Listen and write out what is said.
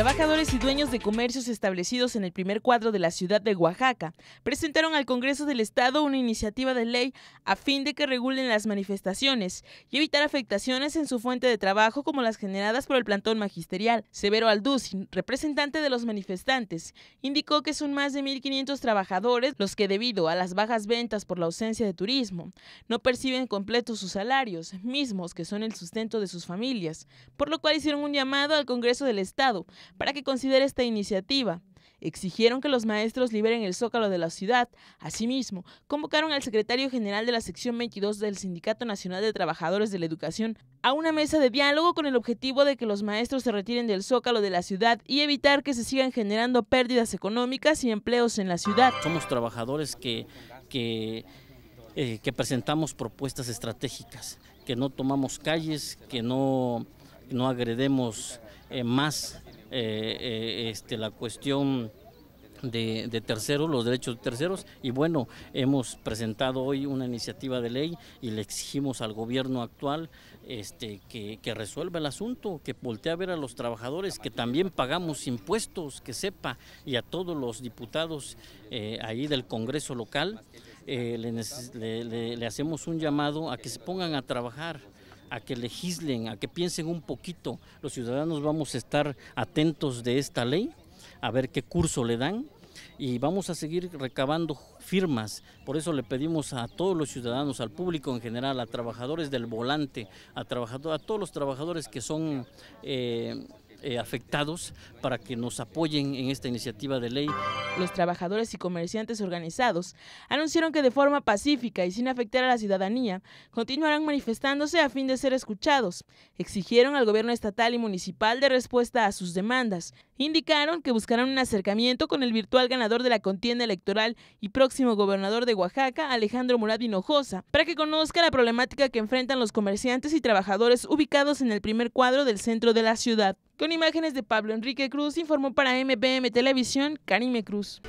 Trabajadores y dueños de comercios establecidos en el primer cuadro de la ciudad de Oaxaca presentaron al Congreso del Estado una iniciativa de ley a fin de que regulen las manifestaciones y evitar afectaciones en su fuente de trabajo como las generadas por el plantón magisterial. Severo Alducin, representante de los manifestantes, indicó que son más de 1.500 trabajadores los que debido a las bajas ventas por la ausencia de turismo no perciben completos sus salarios, mismos que son el sustento de sus familias, por lo cual hicieron un llamado al Congreso del Estado para que considere esta iniciativa. Exigieron que los maestros liberen el zócalo de la ciudad. Asimismo, convocaron al secretario general de la sección 22 del Sindicato Nacional de Trabajadores de la Educación a una mesa de diálogo con el objetivo de que los maestros se retiren del zócalo de la ciudad y evitar que se sigan generando pérdidas económicas y empleos en la ciudad. Somos trabajadores que, que, eh, presentamos propuestas estratégicas, que no tomamos calles, que no, no agredemos eh, más eh, eh, este, la cuestión de, terceros, los derechos de terceros, y bueno, hemos presentado hoy una iniciativa de ley y le exigimos al gobierno actual este, que, resuelva el asunto, que voltee a ver a los trabajadores, que también pagamos impuestos, que sepa, y a todos los diputados eh, ahí del Congreso local, eh, le, le hacemos un llamado a que se pongan a trabajar a que legislen, a que piensen un poquito. Los ciudadanos vamos a estar atentos de esta ley, a ver qué curso le dan y vamos a seguir recabando firmas. Por eso le pedimos a todos los ciudadanos, al público en general, a trabajadores del volante, a, a todos los trabajadores que son... Eh, eh, afectados para que nos apoyen en esta iniciativa de ley. Los trabajadores y comerciantes organizados anunciaron que de forma pacífica y sin afectar a la ciudadanía continuarán manifestándose a fin de ser escuchados. Exigieron al gobierno estatal y municipal de respuesta a sus demandas. Indicaron que buscarán un acercamiento con el virtual ganador de la contienda electoral y próximo gobernador de Oaxaca, Alejandro Murad Hinojosa, para que conozca la problemática que enfrentan los comerciantes y trabajadores ubicados en el primer cuadro del centro de la ciudad. Con imágenes de Pablo Enrique Cruz, informó para MBM Televisión Karime Cruz.